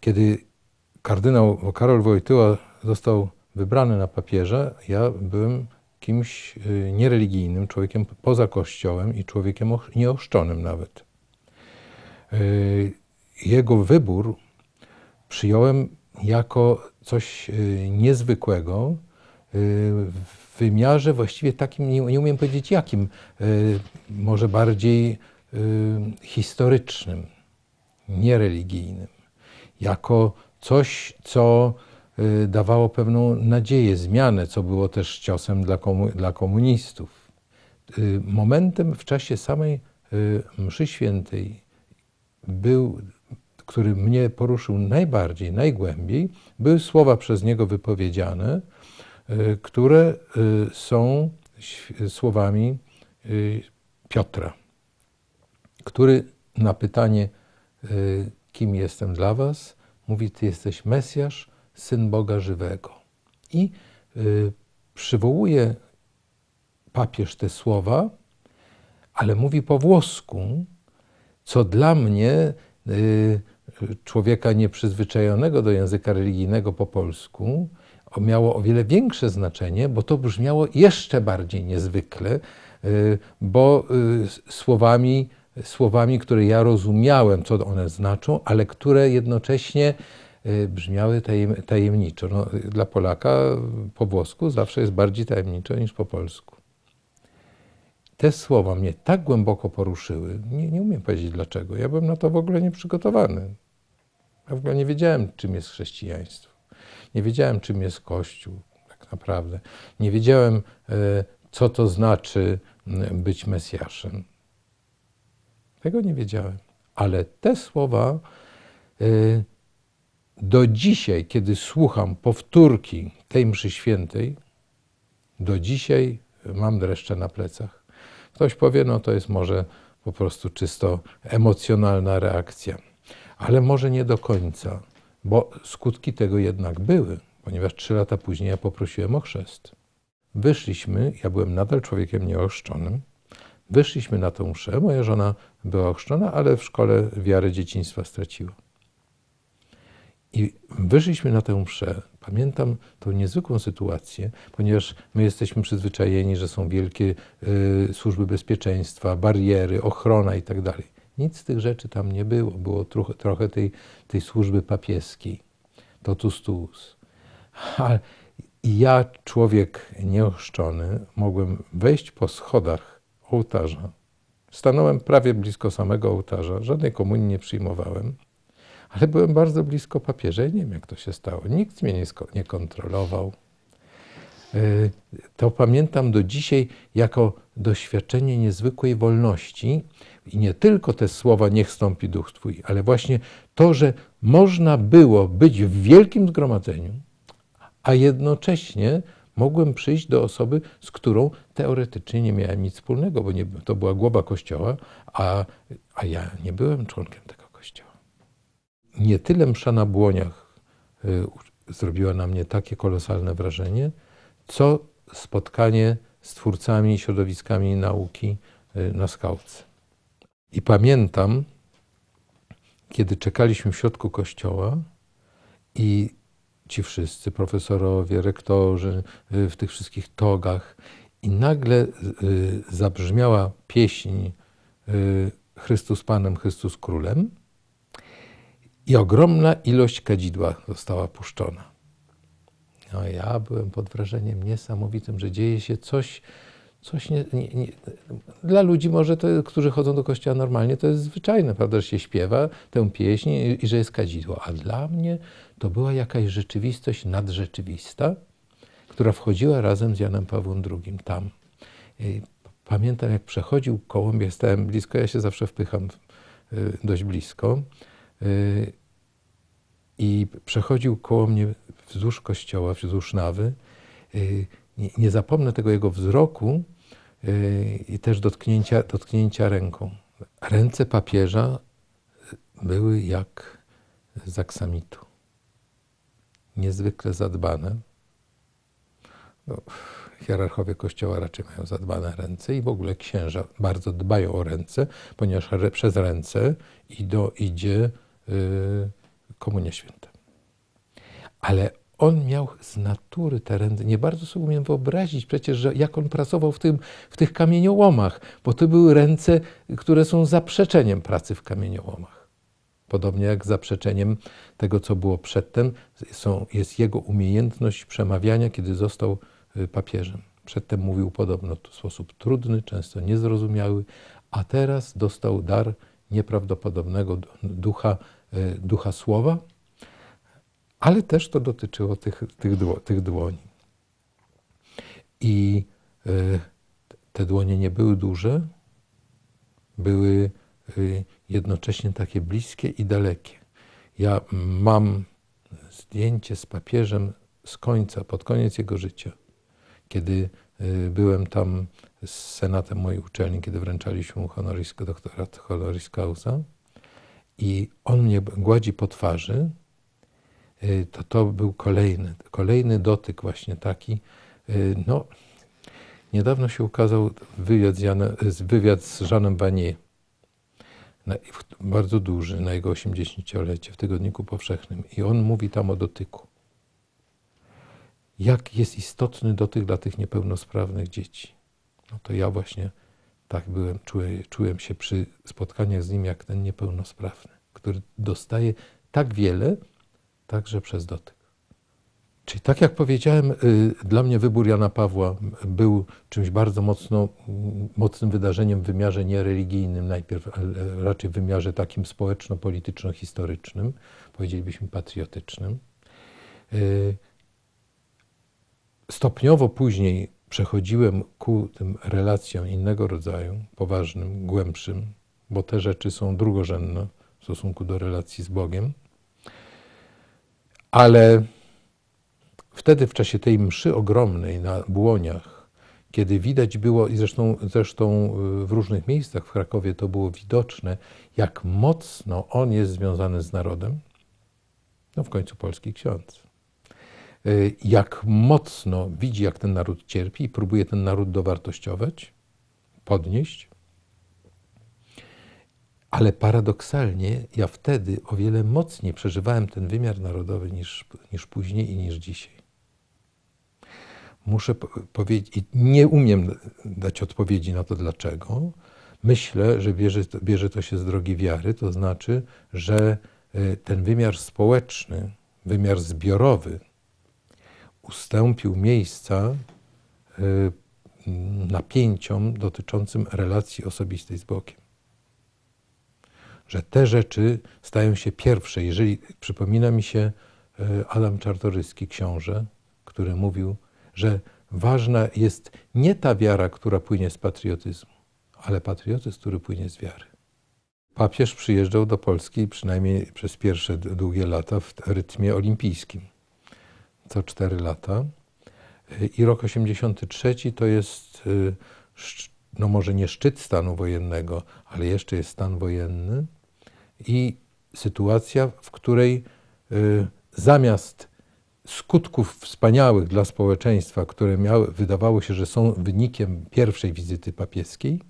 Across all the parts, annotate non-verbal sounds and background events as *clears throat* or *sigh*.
Kiedy kardynał Karol Wojtyła został wybrany na papieża, ja byłem kimś y, niereligijnym, człowiekiem poza kościołem i człowiekiem nieoszczonym nawet. Y, jego wybór przyjąłem jako coś y, niezwykłego w wymiarze właściwie takim, nie umiem powiedzieć jakim, może bardziej historycznym, niereligijnym jako coś, co y, dawało pewną nadzieję, zmianę, co było też ciosem dla, komu dla komunistów. Y, momentem w czasie samej y, mszy świętej był, który mnie poruszył najbardziej, najgłębiej, były słowa przez niego wypowiedziane, które są słowami Piotra, który na pytanie, kim jestem dla was. Mówi, ty jesteś Mesjasz, Syn Boga Żywego. I y, przywołuje papież te słowa, ale mówi po włosku, co dla mnie, y, człowieka nieprzyzwyczajonego do języka religijnego po polsku, miało o wiele większe znaczenie, bo to brzmiało jeszcze bardziej niezwykle, y, bo y, słowami słowami, które ja rozumiałem, co one znaczą, ale które jednocześnie y, brzmiały tajemniczo. No, dla Polaka po włosku zawsze jest bardziej tajemniczo niż po polsku. Te słowa mnie tak głęboko poruszyły, nie, nie umiem powiedzieć dlaczego. Ja byłem na to w ogóle nieprzygotowany. Ja w ogóle nie wiedziałem, czym jest chrześcijaństwo. Nie wiedziałem, czym jest Kościół, tak naprawdę. Nie wiedziałem, e, co to znaczy być Mesjaszem. Tego nie wiedziałem. Ale te słowa y, do dzisiaj, kiedy słucham powtórki tej mszy świętej, do dzisiaj mam dreszcze na plecach. Ktoś powie, no to jest może po prostu czysto emocjonalna reakcja. Ale może nie do końca, bo skutki tego jednak były, ponieważ trzy lata później ja poprosiłem o chrzest. Wyszliśmy, ja byłem nadal człowiekiem nieoszczonym, Wyszliśmy na tą mszę, moja żona była ochrzczona, ale w szkole wiarę dzieciństwa straciła. I wyszliśmy na tę mszę. Pamiętam tą niezwykłą sytuację, ponieważ my jesteśmy przyzwyczajeni, że są wielkie y, służby bezpieczeństwa, bariery, ochrona itd. Tak Nic z tych rzeczy tam nie było. Było trochę, trochę tej, tej służby papieskiej, totus tuus. Ale ja, człowiek nieochrzczony, mogłem wejść po schodach ołtarza. Stanąłem prawie blisko samego ołtarza, żadnej komunii nie przyjmowałem, ale byłem bardzo blisko papieża i nie wiem, jak to się stało. Nikt mnie nie, nie kontrolował. E, to pamiętam do dzisiaj jako doświadczenie niezwykłej wolności i nie tylko te słowa niech stąpi duch Twój, ale właśnie to, że można było być w wielkim zgromadzeniu, a jednocześnie mogłem przyjść do osoby, z którą teoretycznie nie miałem nic wspólnego, bo nie, to była głowa kościoła, a, a ja nie byłem członkiem tego kościoła. Nie tyle msza na błoniach y, zrobiła na mnie takie kolosalne wrażenie, co spotkanie z twórcami i środowiskami nauki y, na skałce. I pamiętam, kiedy czekaliśmy w środku kościoła i ci wszyscy profesorowie, rektorzy y, w tych wszystkich togach. I nagle y, zabrzmiała pieśń y, Chrystus Panem, Chrystus Królem i ogromna ilość kadzidła została puszczona. No, ja byłem pod wrażeniem niesamowitym, że dzieje się coś, coś nie, nie, nie, Dla ludzi może, to, którzy chodzą do kościoła normalnie, to jest zwyczajne, prawda, że się śpiewa tę pieśń i, i że jest kadzidło. A dla mnie to była jakaś rzeczywistość nadrzeczywista, która wchodziła razem z Janem Pawłem II tam. I pamiętam, jak przechodził koło mnie, stałem blisko, ja się zawsze wpycham y, dość blisko, y, i przechodził koło mnie wzdłuż kościoła, wzdłuż nawy, y, nie, nie zapomnę tego jego wzroku yy, i też dotknięcia, dotknięcia ręką. Ręce papieża były jak z aksamitu. Niezwykle zadbane. No, hierarchowie kościoła raczej mają zadbane ręce i w ogóle księża bardzo dbają o ręce, ponieważ przez ręce idzie yy, komunia święta. Ale on miał z natury te ręce. Nie bardzo sobie umiem wyobrazić przecież, że jak on pracował w, tym, w tych kamieniołomach, bo to były ręce, które są zaprzeczeniem pracy w kamieniołomach. Podobnie jak zaprzeczeniem tego, co było przedtem, są, jest jego umiejętność przemawiania, kiedy został y, papieżem. Przedtem mówił podobno w sposób trudny, często niezrozumiały, a teraz dostał dar nieprawdopodobnego ducha, y, ducha słowa, ale też to dotyczyło tych, tych, dło, tych dłoni. I e, te dłonie nie były duże, były e, jednocześnie takie bliskie i dalekie. Ja mam zdjęcie z papieżem z końca, pod koniec jego życia, kiedy e, byłem tam z senatem mojej uczelni, kiedy wręczaliśmy mu doktorat honoris causa. I on mnie gładzi po twarzy Y, to to był kolejny, kolejny dotyk właśnie taki. Y, no, niedawno się ukazał wywiad z, Janem, wywiad z Jeanem bardzo duży, na jego 80-lecie w Tygodniku Powszechnym i on mówi tam o dotyku. Jak jest istotny dotyk dla tych niepełnosprawnych dzieci. No to ja właśnie tak byłem, czułem, czułem się przy spotkaniach z nim jak ten niepełnosprawny, który dostaje tak wiele, także przez dotyk. Czyli tak jak powiedziałem, y, dla mnie wybór Jana Pawła był czymś bardzo mocno, mm, mocnym wydarzeniem w wymiarze niereligijnym, najpierw e, raczej w wymiarze takim społeczno-polityczno-historycznym, powiedzielibyśmy patriotycznym. Y, stopniowo później przechodziłem ku tym relacjom innego rodzaju, poważnym, głębszym, bo te rzeczy są drugorzędne w stosunku do relacji z Bogiem. Ale wtedy w czasie tej mszy ogromnej na Błoniach, kiedy widać było, i zresztą, zresztą y, w różnych miejscach w Krakowie to było widoczne, jak mocno on jest związany z narodem, no w końcu polski ksiądz. Y, jak mocno widzi, jak ten naród cierpi i próbuje ten naród dowartościować, podnieść, ale paradoksalnie ja wtedy o wiele mocniej przeżywałem ten wymiar narodowy niż, niż później i niż dzisiaj. Muszę powiedzieć, nie umiem dać odpowiedzi na to dlaczego. Myślę, że bierze, bierze to się z drogi wiary, to znaczy, że e, ten wymiar społeczny, wymiar zbiorowy ustąpił miejsca e, napięciom dotyczącym relacji osobistej z Bogiem że te rzeczy stają się pierwsze. Jeżeli przypomina mi się e, Adam Czartoryski, książę, który mówił, że ważna jest nie ta wiara, która płynie z patriotyzmu, ale patriotyzm, który płynie z wiary. Papież przyjeżdżał do Polski przynajmniej przez pierwsze długie lata w rytmie olimpijskim, co cztery lata. E, I rok 83 to jest, e, no może nie szczyt stanu wojennego, ale jeszcze jest stan wojenny i sytuacja, w której y, zamiast skutków wspaniałych dla społeczeństwa, które miały, wydawało się, że są wynikiem pierwszej wizyty papieskiej,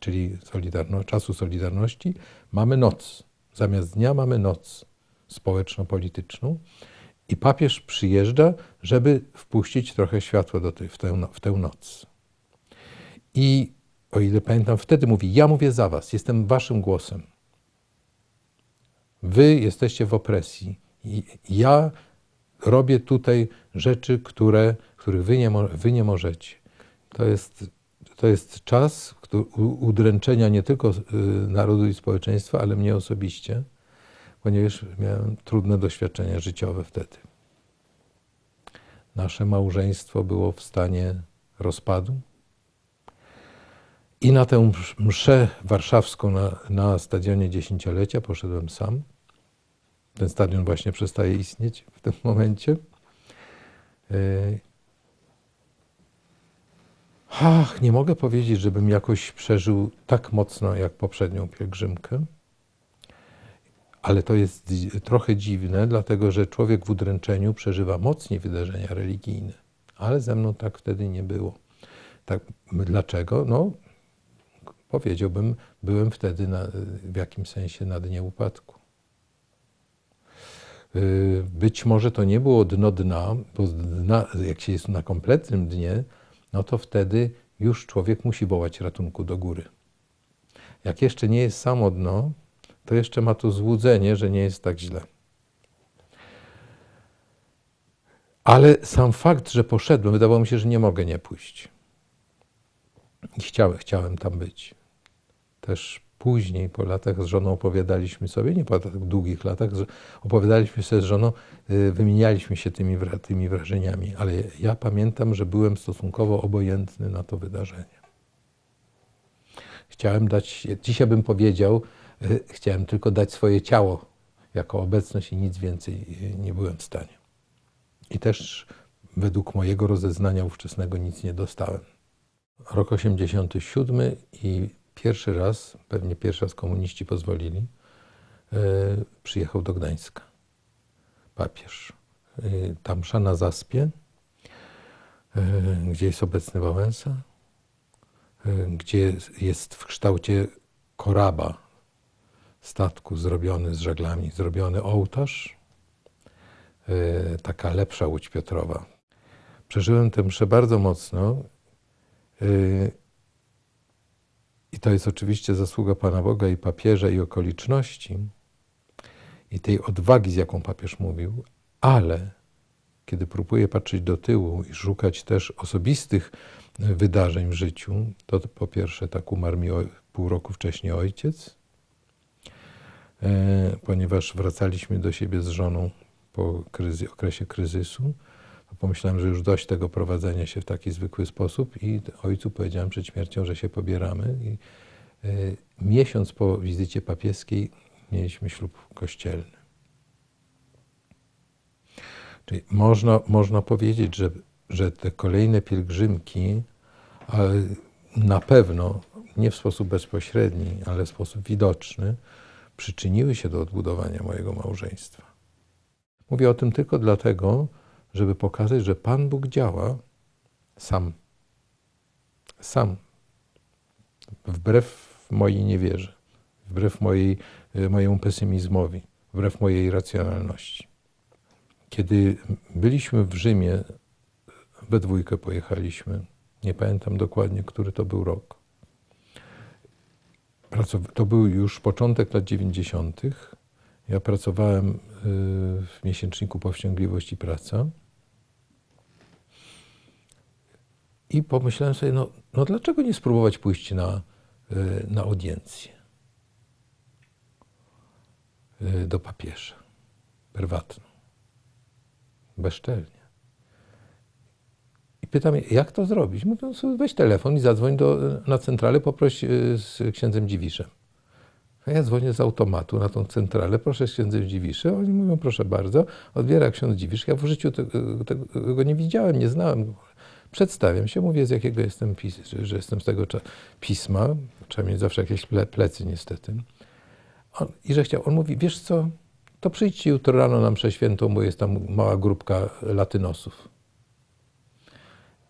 czyli solidarno, czasu Solidarności, mamy noc. Zamiast dnia mamy noc społeczno-polityczną i papież przyjeżdża, żeby wpuścić trochę światła do tej, w, tę, w tę noc. I o ile pamiętam, wtedy mówi: Ja mówię za was, jestem waszym głosem. Wy jesteście w opresji. Ja robię tutaj rzeczy, które, których wy nie, wy nie możecie. To jest, to jest czas udręczenia nie tylko y, narodu i społeczeństwa, ale mnie osobiście, ponieważ miałem trudne doświadczenia życiowe wtedy. Nasze małżeństwo było w stanie rozpadu. I na tę mszę warszawską na, na stadionie dziesięciolecia poszedłem sam. Ten stadion właśnie przestaje istnieć w tym momencie. E, ach, nie mogę powiedzieć, żebym jakoś przeżył tak mocno jak poprzednią pielgrzymkę. Ale to jest trochę dziwne, dlatego że człowiek w udręczeniu przeżywa mocniej wydarzenia religijne. Ale ze mną tak wtedy nie było. Tak, dlaczego? No, powiedziałbym, byłem wtedy na, w jakimś sensie na dnie upadku. Y, być może to nie było dno dna, bo dna, jak się jest na kompletnym dnie, no to wtedy już człowiek musi wołać ratunku do góry. Jak jeszcze nie jest samo dno, to jeszcze ma to złudzenie, że nie jest tak źle. Ale sam fakt, że poszedłem, wydawało mi się, że nie mogę nie pójść. I chciałem, chciałem tam być. Też Później, po latach z żoną opowiadaliśmy sobie, nie po tak długich latach, opowiadaliśmy sobie z żoną, y, wymienialiśmy się tymi, tymi wrażeniami, ale ja pamiętam, że byłem stosunkowo obojętny na to wydarzenie. Chciałem dać, dzisiaj bym powiedział, y, chciałem tylko dać swoje ciało jako obecność i nic więcej y, nie byłem w stanie. I też według mojego rozeznania ówczesnego nic nie dostałem. Rok 87 i pierwszy raz, pewnie pierwszy raz komuniści pozwolili, e, przyjechał do Gdańska papież. E, Ta msza na Zaspie, e, gdzie jest obecny Wałęsa, gdzie jest w kształcie koraba, statku zrobiony z żaglami, zrobiony ołtarz, taka lepsza łódź Piotrowa. Przeżyłem tę mszę bardzo mocno i to jest oczywiście zasługa Pana Boga i papieża i okoliczności i tej odwagi, z jaką papież mówił, ale kiedy próbuję patrzeć do tyłu i szukać też osobistych wydarzeń w życiu, to po pierwsze tak umarł mi pół roku wcześniej ojciec, e, ponieważ wracaliśmy do siebie z żoną po okresie kryzysu. Pomyślałem, że już dość tego prowadzenia się w taki zwykły sposób i ojcu powiedziałem przed śmiercią, że się pobieramy. I, y, miesiąc po wizycie papieskiej mieliśmy ślub kościelny. Czyli można, można powiedzieć, że, że te kolejne pielgrzymki na pewno, nie w sposób bezpośredni, ale w sposób widoczny, przyczyniły się do odbudowania mojego małżeństwa. Mówię o tym tylko dlatego, żeby pokazać, że Pan Bóg działa sam. Sam. Wbrew mojej niewierze, wbrew mojej, e, mojemu pesymizmowi, wbrew mojej racjonalności. Kiedy byliśmy w Rzymie, we dwójkę pojechaliśmy. Nie pamiętam dokładnie, który to był rok. To był już początek lat 90. Ja pracowałem y, w miesięczniku Powściągliwość i Praca. I pomyślałem sobie, no, no dlaczego nie spróbować pójść na, y, na audiencję y, do papieża, prywatną, bezczelnie. I pytam, jak to zrobić? Mówią, no, weź telefon i zadzwoń do, na centralę, poproś z księdzem Dziwiszem. A ja dzwonię z automatu na tą centralę, proszę księdzy Dziwiszy. Oni mówią, proszę bardzo, odbiera ksiądz Dziwisz. Ja w życiu tego, tego nie widziałem, nie znałem. Przedstawiam się, mówię z jakiego jestem pis że jestem z tego pisma. Trzeba mieć zawsze jakieś ple plecy niestety. On, I że chciał, on mówi, wiesz co, to przyjdźcie jutro rano na przeświętą, bo jest tam mała grupka latynosów.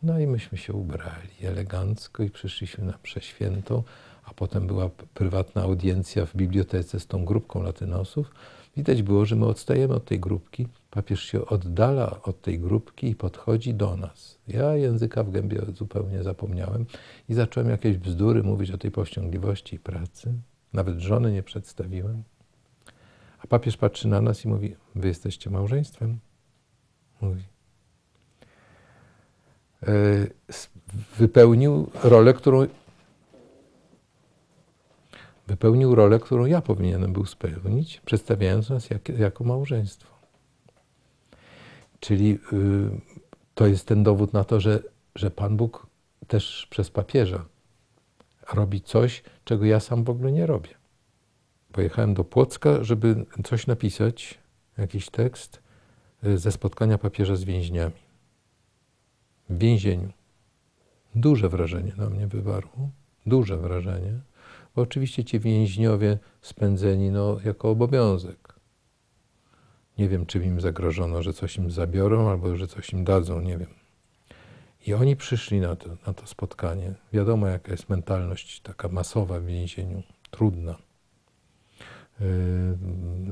No i myśmy się ubrali elegancko i przyszliśmy na przeświętą. świętą a potem była prywatna audiencja w bibliotece z tą grupką latynosów, widać było, że my odstajemy od tej grupki. Papież się oddala od tej grupki i podchodzi do nas. Ja języka w gębie zupełnie zapomniałem i zacząłem jakieś bzdury mówić o tej powściągliwości i pracy. Nawet żony nie przedstawiłem. A papież patrzy na nas i mówi: Wy jesteście małżeństwem. Mówi. E, wypełnił rolę, którą wypełnił rolę, którą ja powinienem był spełnić, przedstawiając nas jak, jako małżeństwo. Czyli y, to jest ten dowód na to, że, że Pan Bóg też przez papieża robi coś, czego ja sam w ogóle nie robię. Pojechałem do Płocka, żeby coś napisać, jakiś tekst y, ze spotkania papieża z więźniami. W więzieniu. Duże wrażenie na mnie wywarło. Duże wrażenie. Oczywiście ci więźniowie spędzeni no, jako obowiązek. Nie wiem, czy im zagrożono, że coś im zabiorą albo że coś im dadzą, nie wiem. I oni przyszli na to, na to spotkanie. Wiadomo, jaka jest mentalność taka masowa w więzieniu, trudna, yy,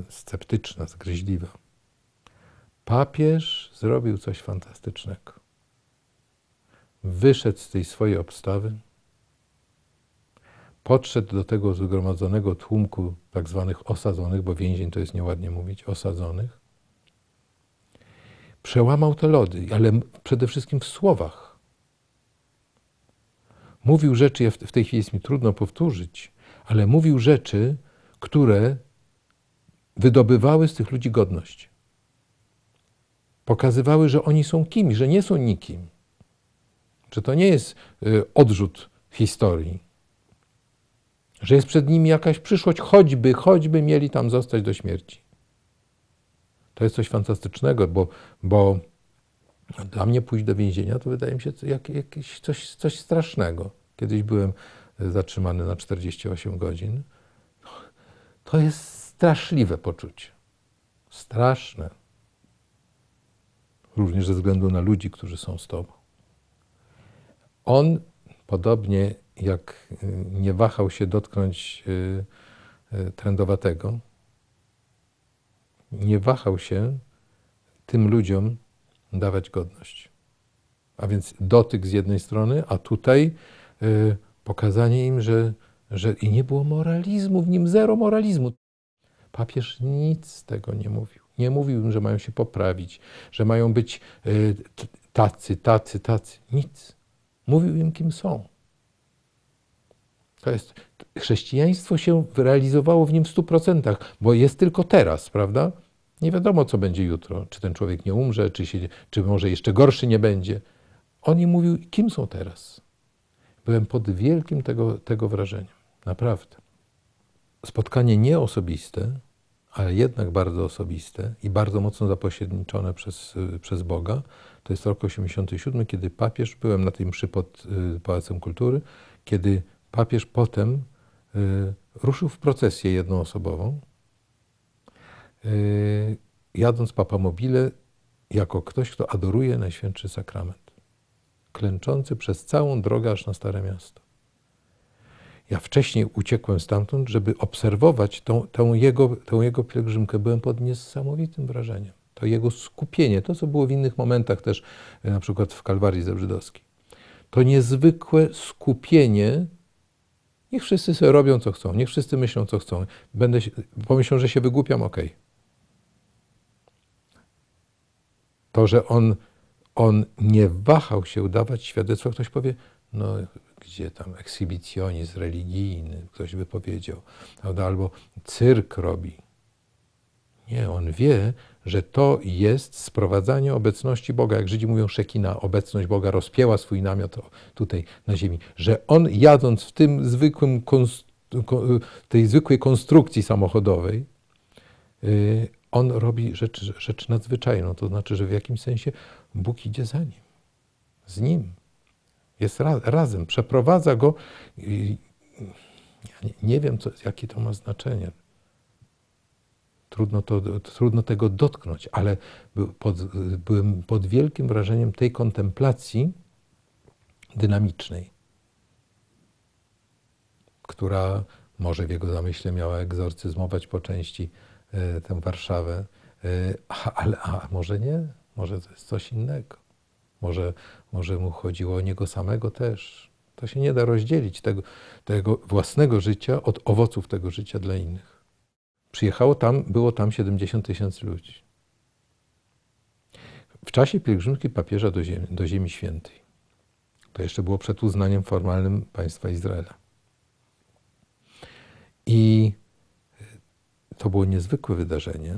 sceptyczna, zgryźliwa. Papież zrobił coś fantastycznego. Wyszedł z tej swojej obstawy, podszedł do tego zgromadzonego tłumku tak zwanych osadzonych, bo więzień to jest nieładnie mówić, osadzonych, przełamał te lody, ale przede wszystkim w słowach. Mówił rzeczy, w tej chwili jest mi trudno powtórzyć, ale mówił rzeczy, które wydobywały z tych ludzi godność. Pokazywały, że oni są kimś, że nie są nikim. Że to nie jest y, odrzut historii, że jest przed nimi jakaś przyszłość, choćby, choćby mieli tam zostać do śmierci. To jest coś fantastycznego, bo, bo dla mnie pójść do więzienia to wydaje mi się jak, jakieś coś, coś strasznego. Kiedyś byłem e, zatrzymany na 48 godzin. To jest straszliwe poczucie. Straszne. Również ze względu na ludzi, którzy są z tobą. On, podobnie jak y, nie wahał się dotknąć y, y, trendowatego, nie wahał się tym ludziom dawać godność. A więc dotyk z jednej strony, a tutaj pokazanie im, że, że i nie było moralizmu, w nim zero moralizmu. Papież nic z tego nie mówił. Nie mówił im, że mają się poprawić, że mają być tacy, tacy, tacy. Nic. Mówił im, kim są. To jest, chrześcijaństwo się realizowało w nim w 100%, bo jest tylko teraz, prawda? Nie wiadomo, co będzie jutro. Czy ten człowiek nie umrze, czy, się, czy może jeszcze gorszy nie będzie. On im mówił, kim są teraz. Byłem pod wielkim tego, tego wrażeniem. Naprawdę. Spotkanie nieosobiste, ale jednak bardzo osobiste i bardzo mocno zapośredniczone przez, y, przez Boga, to jest rok 87, kiedy papież, byłem na tym przy pod y, Pałacem Kultury, kiedy papież potem y, ruszył w procesję jednoosobową, y, jadąc papamobile jako ktoś, kto adoruje Najświętszy Sakrament, klęczący przez całą drogę aż na Stare Miasto. Ja wcześniej uciekłem stamtąd, żeby obserwować tą, tą, jego, tą jego pielgrzymkę. Byłem pod niesamowitym wrażeniem. To jego skupienie, to co było w innych momentach też, y, na przykład w Kalwarii Zebrzydowskiej. To niezwykłe skupienie Niech wszyscy sobie robią, co chcą, niech wszyscy myślą, co chcą. Będę, pomyślą, że się wygłupiam, ok. To, że on, on nie wahał się udawać świadectwa, ktoś powie, no gdzie tam ekshibicjonizm religijny, ktoś by powiedział, albo cyrk robi. Nie, on wie, że to jest sprowadzanie obecności Boga. Jak Żydzi mówią, Szekina, obecność Boga rozpięła swój namiot tutaj na ziemi. Że on jadąc w tym zwykłym, tej zwykłej konstrukcji samochodowej, y, on robi rzecz, rzecz nadzwyczajną. To znaczy, że w jakimś sensie Bóg idzie za nim, z nim. Jest ra razem, przeprowadza go. Nie, nie wiem, co, jakie to ma znaczenie. Trudno, to, trudno tego dotknąć, ale pod, byłem pod wielkim wrażeniem tej kontemplacji dynamicznej, która może w jego zamyśle miała egzorcyzmować po części e, tę Warszawę, e, a, ale a może nie, może to jest coś innego. Może, może mu chodziło o niego samego też. To się nie da rozdzielić tego, tego własnego życia od owoców tego życia dla innych. Przyjechało tam, było tam 70 tysięcy ludzi. W czasie pielgrzymki papieża do ziemi, do ziemi Świętej. To jeszcze było przed uznaniem formalnym państwa Izraela. I to było niezwykłe wydarzenie,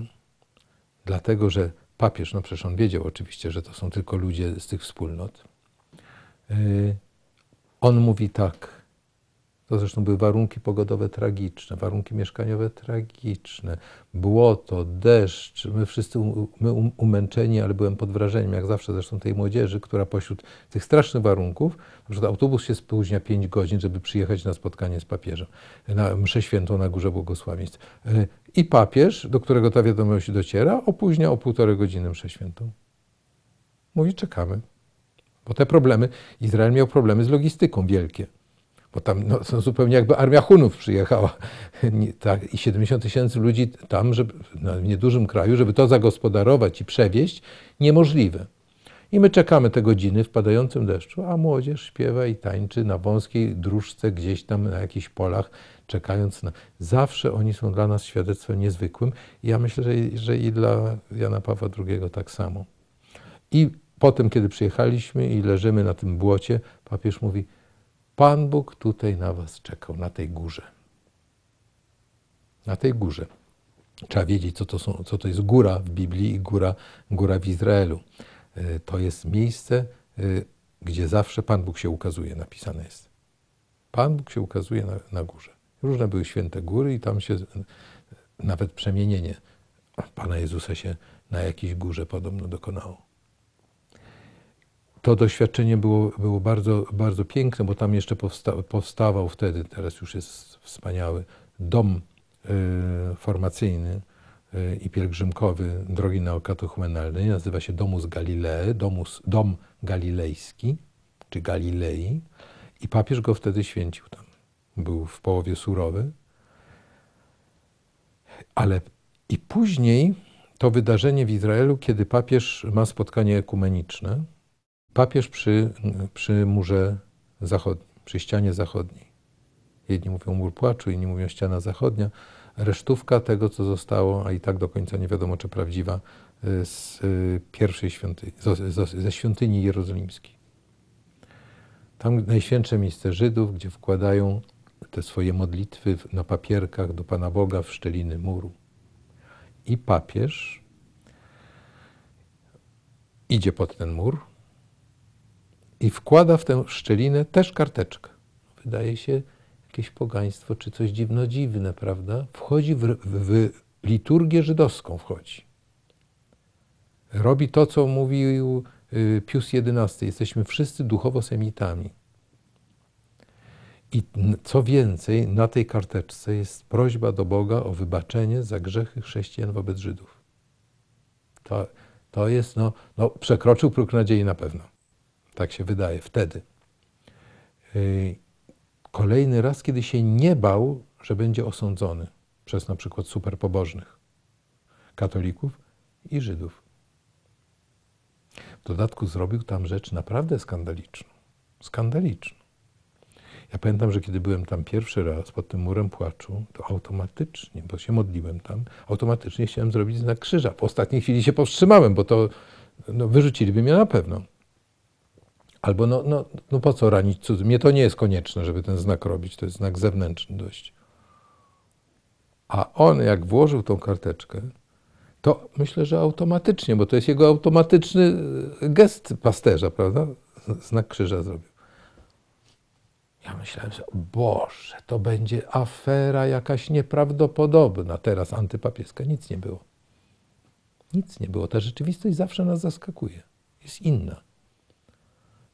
dlatego że papież, no przecież on wiedział oczywiście, że to są tylko ludzie z tych wspólnot. Y, on mówi tak, to zresztą były warunki pogodowe tragiczne, warunki mieszkaniowe tragiczne, błoto, deszcz. My wszyscy um, my um, umęczeni, ale byłem pod wrażeniem, jak zawsze zresztą tej młodzieży, która pośród tych strasznych warunków, na przykład autobus się spóźnia 5 godzin, żeby przyjechać na spotkanie z papieżem, na mszę świętą na Górze Błogosławieństw. E, I papież, do którego ta wiadomość dociera, opóźnia o półtorej godziny mszę świętą. Mówi, czekamy. Bo te problemy, Izrael miał problemy z logistyką wielkie bo tam no, są zupełnie jakby armia Hunów przyjechała tak, i 70 tysięcy ludzi tam, żeby, no, w niedużym kraju, żeby to zagospodarować i przewieźć, niemożliwe. I my czekamy te godziny w padającym deszczu, a młodzież śpiewa i tańczy na wąskiej dróżce gdzieś tam na jakichś polach, czekając na... Zawsze oni są dla nas świadectwem niezwykłym ja myślę, że, że i dla Jana Pawła II tak samo. I potem, kiedy przyjechaliśmy i leżymy na tym błocie, papież mówi – Pan Bóg tutaj na Was czekał, na tej górze. Na tej górze. Trzeba wiedzieć, co to, są, co to jest góra w Biblii i góra, góra w Izraelu. E, to jest miejsce, e, gdzie zawsze Pan Bóg się ukazuje, napisane jest. Pan Bóg się ukazuje na, na górze. Różne były święte góry i tam się nawet przemienienie Pana Jezusa się na jakiejś górze podobno dokonało to doświadczenie było, było bardzo, bardzo piękne, bo tam jeszcze powsta powstawał wtedy, teraz już jest wspaniały, dom y, formacyjny y, i pielgrzymkowy drogi neokatochumenalnej. Nazywa się Domus Galilei, domus, Dom Galilejski, czy Galilei. I papież go wtedy święcił tam. Był w połowie surowy. Ale i później to wydarzenie w Izraelu, kiedy papież ma spotkanie ekumeniczne, Papież przy, przy murze zachodnim, przy ścianie zachodniej. Jedni mówią mur płaczu, inni mówią ściana zachodnia. Resztówka tego, co zostało, a i tak do końca nie wiadomo, czy prawdziwa, y, z y, pierwszej świątyni, ze świątyni jerozolimskiej. Tam najświętsze miejsce Żydów, gdzie wkładają te swoje modlitwy na papierkach do Pana Boga w szczeliny muru. I papież idzie pod ten mur, i wkłada w tę szczelinę też karteczkę. Wydaje się jakieś pogaństwo czy coś dziwno dziwne, prawda? Wchodzi w, w liturgię żydowską, wchodzi. Robi to, co mówił y, Pius XI. Jesteśmy wszyscy duchowo semitami. I co więcej, na tej karteczce jest prośba do Boga o wybaczenie za grzechy chrześcijan wobec Żydów. To, to jest, no, no przekroczył próg nadziei na pewno. Tak się wydaje wtedy. Y, kolejny raz, kiedy się nie bał, że będzie osądzony przez na przykład superpobożnych, katolików i Żydów. W dodatku zrobił tam rzecz naprawdę skandaliczną. Skandaliczną. Ja pamiętam, że kiedy byłem tam pierwszy raz pod tym murem płaczu, to automatycznie, bo się modliłem tam, automatycznie chciałem zrobić znak krzyża. W ostatniej chwili się powstrzymałem, bo to no, wyrzuciliby mnie na pewno. Albo no, no, no po co ranić cudzy? Mnie to nie jest konieczne, żeby ten znak robić, to jest znak zewnętrzny dość. A on jak włożył tą karteczkę, to myślę, że automatycznie, bo to jest jego automatyczny y, gest pasterza, prawda? Znak krzyża zrobił. Ja myślałem sobie, Boże, to będzie afera jakaś nieprawdopodobna. Teraz antypapieska. Nic nie było. Nic nie było. Ta rzeczywistość zawsze nas zaskakuje. Jest inna.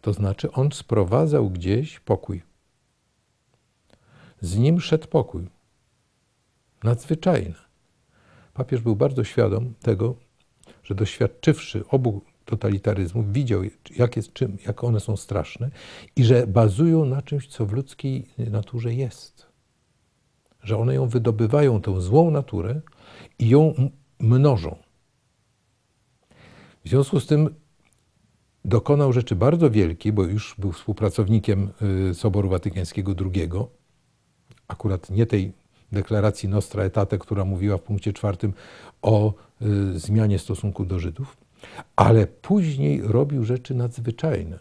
To znaczy, on sprowadzał gdzieś pokój. Z nim szedł pokój. Nadzwyczajny. Papież był bardzo świadom tego, że doświadczywszy obu totalitaryzmów, widział, jak, jest, czym, jak one są straszne i że bazują na czymś, co w ludzkiej naturze jest. Że one ją wydobywają, tą złą naturę, i ją mnożą. W związku z tym dokonał rzeczy bardzo wielkiej, bo już był współpracownikiem y, Soboru Watykańskiego II, akurat nie tej deklaracji Nostra Etate, która mówiła w punkcie czwartym o y, zmianie stosunku do Żydów, ale później robił rzeczy nadzwyczajne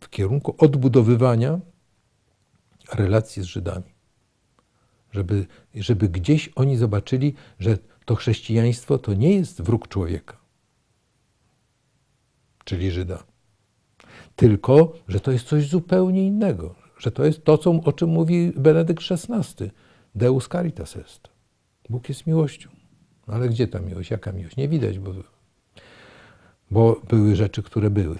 w kierunku odbudowywania relacji z Żydami. Żeby, żeby gdzieś oni zobaczyli, że to chrześcijaństwo to nie jest wróg człowieka, czyli Żyda. Tylko, że to jest coś zupełnie innego, że to jest to, co, o czym mówi Benedykt XVI. Deus caritas est. Bóg jest miłością. No ale gdzie ta miłość? Jaka miłość? Nie widać, bo, bo były rzeczy, które były.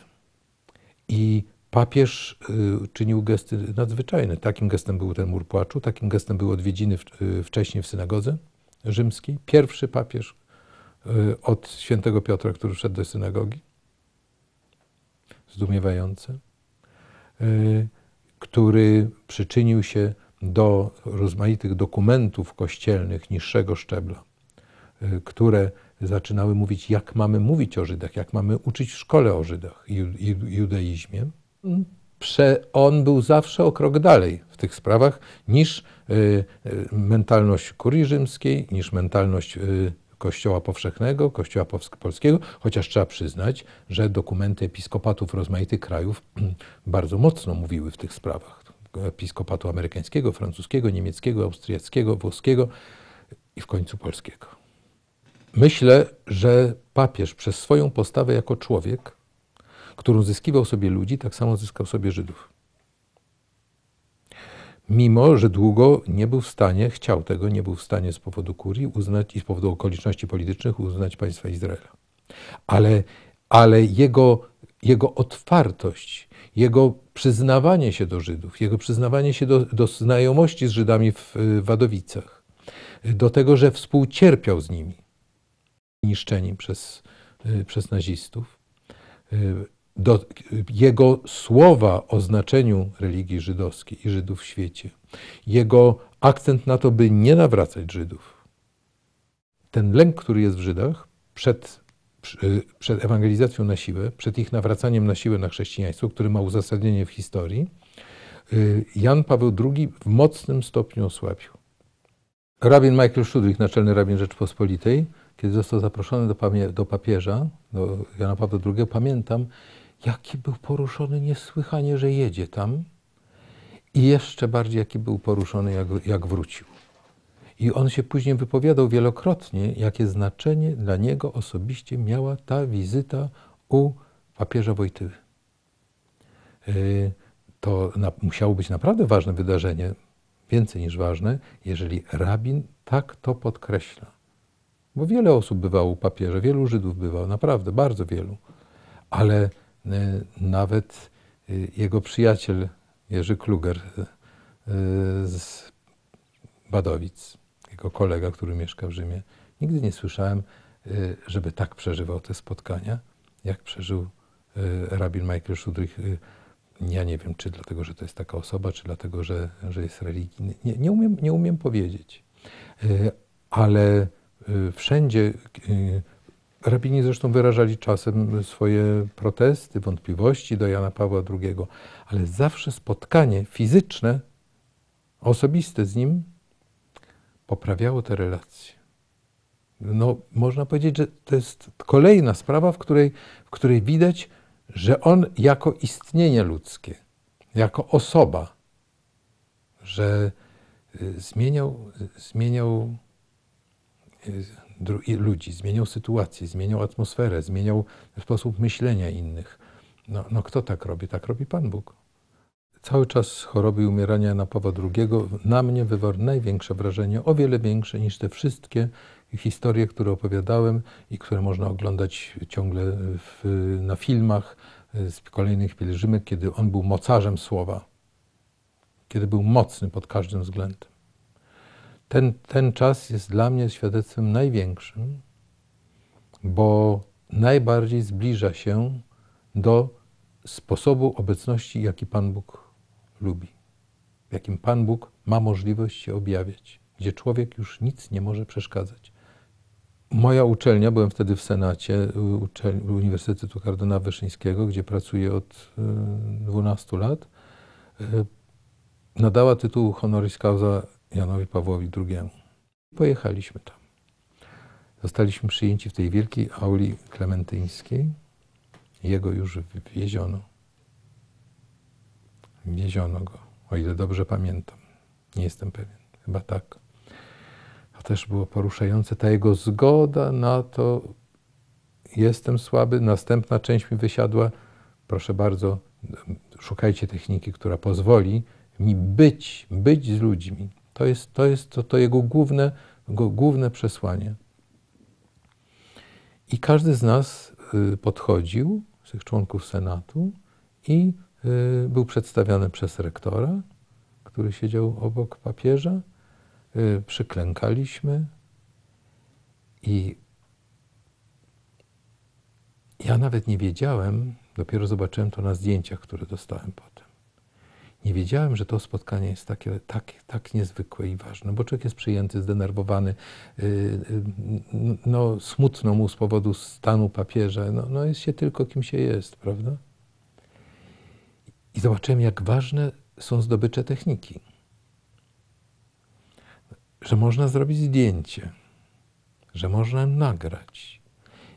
I papież y, czynił gesty nadzwyczajne. Takim gestem był ten mur płaczu, takim gestem były odwiedziny w, y, wcześniej w synagodze rzymskiej. Pierwszy papież y, od świętego Piotra, który wszedł do synagogi zdumiewający, y, który przyczynił się do rozmaitych dokumentów kościelnych niższego szczebla, y, które zaczynały mówić, jak mamy mówić o Żydach, jak mamy uczyć w szkole o Żydach i judaizmie. Prze on był zawsze o krok dalej w tych sprawach niż y, mentalność kurii rzymskiej, niż mentalność Kościoła Powszechnego, Kościoła Polskiego, chociaż trzeba przyznać, że dokumenty episkopatów rozmaitych krajów *clears throat* bardzo mocno mówiły w tych sprawach. Episkopatu amerykańskiego, francuskiego, niemieckiego, austriackiego, włoskiego i w końcu polskiego. Myślę, że papież przez swoją postawę jako człowiek, który zyskiwał sobie ludzi, tak samo zyskał sobie Żydów mimo że długo nie był w stanie, chciał tego, nie był w stanie z powodu kurii uznać i z powodu okoliczności politycznych uznać państwa Izraela. Ale, ale jego, jego otwartość, jego przyznawanie się do Żydów, jego przyznawanie się do, do znajomości z Żydami w Wadowicach, do tego, że współcierpiał z nimi, niszczeni przez, y, przez nazistów, y, do jego słowa o znaczeniu religii żydowskiej i Żydów w świecie, jego akcent na to, by nie nawracać Żydów. Ten lęk, który jest w Żydach przed, y, przed ewangelizacją na siłę, przed ich nawracaniem na siłę na chrześcijaństwo, który ma uzasadnienie w historii, y, Jan Paweł II w mocnym stopniu osłabił. Rabin Michael Szudwik, naczelny rabin Rzeczpospolitej, kiedy został zaproszony do, do papieża, do Jana Pawła II, pamiętam, jaki był poruszony niesłychanie, że jedzie tam i jeszcze bardziej jaki był poruszony, jak, jak wrócił. I on się później wypowiadał wielokrotnie, jakie znaczenie dla niego osobiście miała ta wizyta u papieża Wojtyły. Yy, to na, musiało być naprawdę ważne wydarzenie, więcej niż ważne, jeżeli rabin tak to podkreśla. Bo wiele osób bywało u papieża, wielu Żydów bywało, naprawdę bardzo wielu. Ale Y, nawet y, jego przyjaciel Jerzy Kluger y, z Badowic, jego kolega, który mieszka w Rzymie, nigdy nie słyszałem, żeby tak przeżywał te spotkania, jak przeżył rabin Michael Szudrych. Ja nie wiem, czy dlatego, że to jest taka osoba, czy dlatego, że, że jest religijny. Nie, nie, umiem, nie umiem powiedzieć. Ale wszędzie, Rabini zresztą wyrażali czasem swoje protesty, wątpliwości do Jana Pawła II, ale zawsze spotkanie fizyczne, osobiste z nim poprawiało te relacje. No, można powiedzieć, że to jest kolejna sprawa, w której, w której widać, że on jako istnienie ludzkie, jako osoba, że y, zmieniał, y, zmieniał y, ludzi, zmienił sytuację, zmienił atmosferę, zmienił sposób myślenia innych. No, no kto tak robi? Tak robi Pan Bóg. Cały czas choroby i umierania na Pawła II na mnie wywarł największe wrażenie, o wiele większe niż te wszystkie historie, które opowiadałem i które można oglądać ciągle w, na filmach z kolejnych pielgrzymek, kiedy on był mocarzem słowa, kiedy był mocny pod każdym względem ten, ten czas jest dla mnie świadectwem największym, bo najbardziej zbliża się do sposobu obecności, jaki Pan Bóg lubi, w jakim Pan Bóg ma możliwość się objawiać, gdzie człowiek już nic nie może przeszkadzać. Moja uczelnia, byłem wtedy w Senacie Uniwersytetu Kardynała Wyszyńskiego, gdzie pracuję od 12 y, lat, y, nadała tytuł honoris causa Janowi Pawłowi II. Pojechaliśmy tam. Zostaliśmy przyjęci w tej wielkiej auli klementyńskiej. Jego już wieziono. Wieziono go, o ile dobrze pamiętam. Nie jestem pewien, chyba tak. A też było poruszające ta jego zgoda na to, jestem słaby. Następna część mi wysiadła, proszę bardzo, szukajcie techniki, która pozwoli mi być, być z ludźmi. To jest, to, jest to, to jego główne, główne przesłanie. I każdy z nas y, podchodził, z tych członków Senatu, i y, był przedstawiany przez rektora, który siedział obok papieża. Y, przyklękaliśmy i ja nawet nie wiedziałem, dopiero zobaczyłem to na zdjęciach, które dostałem po. Nie wiedziałem, że to spotkanie jest takie, tak, tak niezwykłe i ważne, bo człowiek jest przyjęty, zdenerwowany, yy, no, smutno mu z powodu stanu papieża. No, no jest się tylko kim się jest, prawda? I zobaczyłem, jak ważne są zdobycze techniki. Że można zrobić zdjęcie, że można nagrać.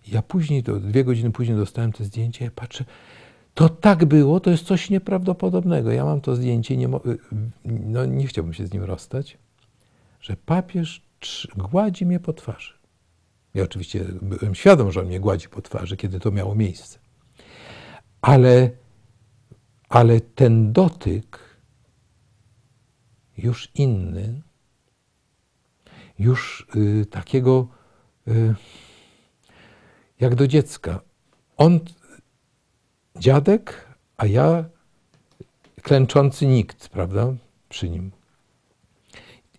Ja później, to dwie godziny później dostałem te zdjęcia i ja patrzę, to tak było, to jest coś nieprawdopodobnego. Ja mam to zdjęcie, nie, y, no, nie chciałbym się z nim rozstać, że papież gładzi mnie po twarzy. Ja oczywiście byłem świadom, że on mnie gładzi po twarzy, kiedy to miało miejsce. Ale, ale ten dotyk już inny, już y, takiego y, jak do dziecka. On dziadek, a ja klęczący nikt, prawda, przy nim.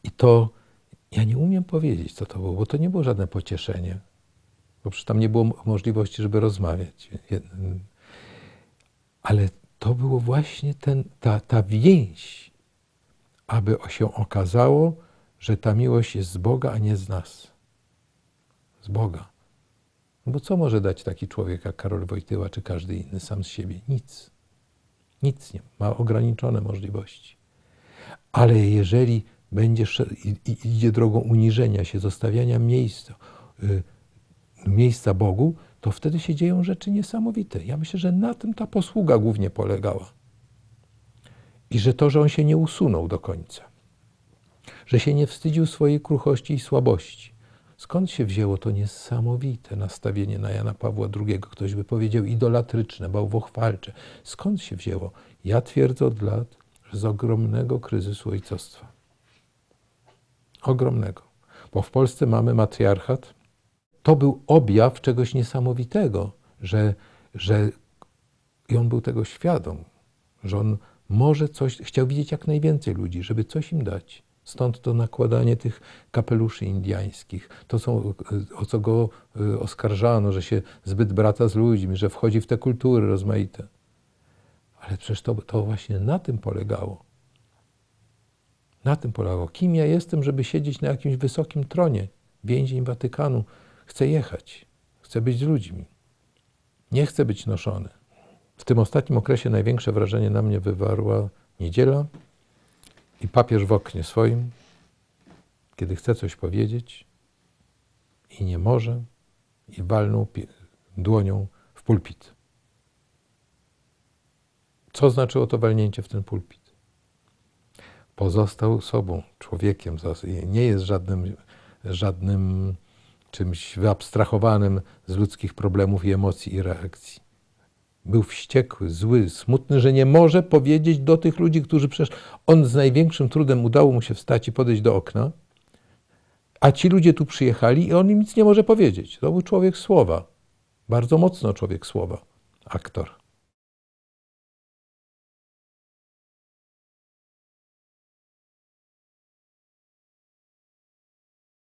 I to ja nie umiem powiedzieć, co to było, bo to nie było żadne pocieszenie, bo przecież tam nie było możliwości, żeby rozmawiać. Ale to było właśnie ten, ta, ta więź, aby się okazało, że ta miłość jest z Boga, a nie z nas. Z Boga. Bo co może dać taki człowiek jak Karol Wojtyła czy każdy inny sam z siebie? Nic. Nic nie ma. ma ograniczone możliwości. Ale jeżeli będzie idzie drogą uniżenia się, zostawiania miejsca, y, miejsca Bogu, to wtedy się dzieją rzeczy niesamowite. Ja myślę, że na tym ta posługa głównie polegała. I że to, że on się nie usunął do końca, że się nie wstydził swojej kruchości i słabości, Skąd się wzięło to niesamowite nastawienie na Jana Pawła II? Ktoś by powiedział idolatryczne, bałwochwalcze. Skąd się wzięło? Ja twierdzę od lat, że z ogromnego kryzysu ojcostwa. Ogromnego. Bo w Polsce mamy matriarchat. To był objaw czegoś niesamowitego, że, że i on był tego świadom, że on może coś, chciał widzieć jak najwięcej ludzi, żeby coś im dać. Stąd to nakładanie tych kapeluszy indiańskich. To, są, o co go e, oskarżano, że się zbyt brata z ludźmi, że wchodzi w te kultury rozmaite. Ale przecież to, to właśnie na tym polegało. Na tym polegało. Kim ja jestem, żeby siedzieć na jakimś wysokim tronie, więzień Watykanu? Chcę jechać, chcę być z ludźmi. Nie chcę być noszony. W tym ostatnim okresie największe wrażenie na mnie wywarła niedziela, i papież w oknie swoim, kiedy chce coś powiedzieć i nie może, i walnął dłonią w pulpit. Co znaczyło to walnięcie w ten pulpit? Pozostał sobą, człowiekiem, nie jest żadnym, żadnym czymś wyabstrahowanym z ludzkich problemów i emocji i reakcji. Był wściekły, zły, smutny, że nie może powiedzieć do tych ludzi, którzy przecież on z największym trudem udało mu się wstać i podejść do okna, a ci ludzie tu przyjechali i on im nic nie może powiedzieć. To był człowiek słowa, bardzo mocno człowiek słowa, aktor.